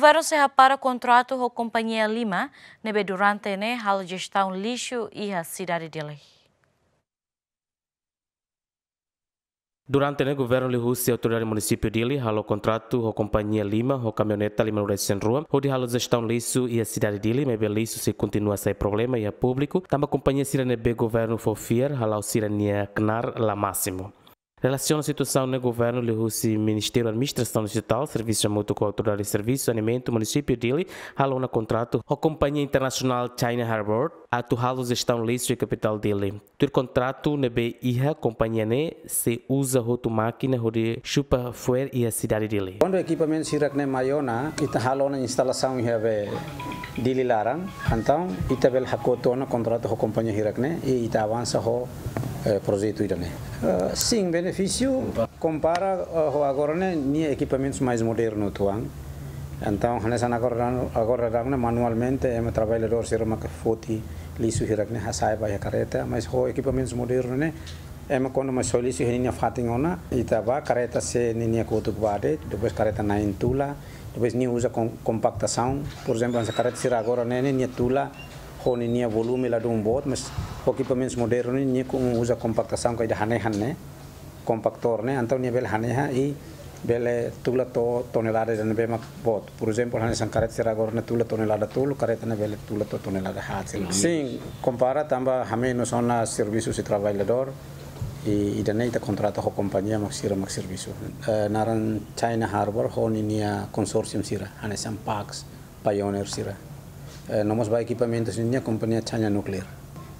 Governo contrato com a Companhia Lima, nebe durante ne né? a gestão lixo e a cidade dele. Durante o né, governo de Rússia, autoridade do município dele ralou contrato com a companhia Lima, com a caminhoneta Lima Red Rua, onde a gestão lixo e a cidade dele, mas lixo se continua a sair problema e é público. Também a companhia Sirene B, governo Fofier, ralou Sirene Knar, lá máximo. Relaciona a situação no governo Lihusi, Ministério da Administração Digital, Serviço Jamuto com a Autoridade de Alimento, Município de Dili, há um contrato a Companhia Internacional China Harbour, a Tuhalos estão Lício e Capital Dili. Ter contrato na BIHA, Companhia NE, se usa roto máquina, rode chupa fuer e a cidade Dili. Quando o equipamento se regne maiona, está halou na instalação e Dili Laran, então, ita bel hakotona contrato com a companhia Hirakne e ita avança ho eh, projeto itane. Uh, eh, sim, benefício compara uh, agora né nem equipamentos mais modernos tuang. Então, nessa agora agora né manualmente é um trabalhador ser uma foti liso hirak né a saiba a careta, mas com equipamentos modernos né é uma quando mais uma solisu na e itava tá, careta se ninia kutuk bade, depois careta na entula, depois nem usa compactação, por exemplo, essa careta ser agora né nem tula honi nia volume la dum bot mes hoki pemins modern ni ni kung uza kompakta sam kai hane hane kompaktor ne antau nia bel hane ha i bele tula to tonelada dan be mak bot por ejemplo hane karet sera gor ne tula tonelada tulu karet ne bele tula to tonelada ha sing compara tamba hame no sona la servicios y trabajador i ida neita kontrata ho mak sira mak servicio e, naran china harbor ho ni nia consortium sira hane sang pax pioneer sira Eh, nós ba equipamentos ninya companhia chanya nuclear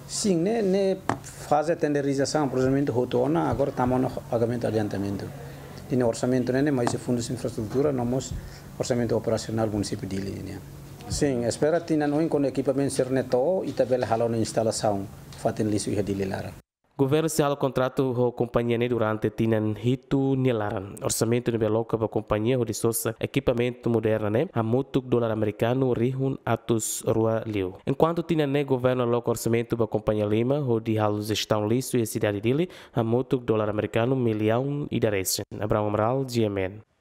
sim né né fase tenderização aproveitamento hoto na agora no pagamento adiantamento tem orçamento né mais fundos de infraestrutura nomos orçamento operacional município de Ilha sim espera tinan oin com equipamento ser neto e tabela halona instalação faten lisu de dililara Governo se ao contrato com a companhia né durante tinan hitu nilaran. Orçamento de local para a companhia o é resource equipamento moderno né a muito dólar americano rihun atus rua liu. Enquanto tinan né governo ao orçamento para a companhia Lima o de halos estão listo e a cidade dele a muito dólar americano milhão e dez. Abraão Amaral, GMN.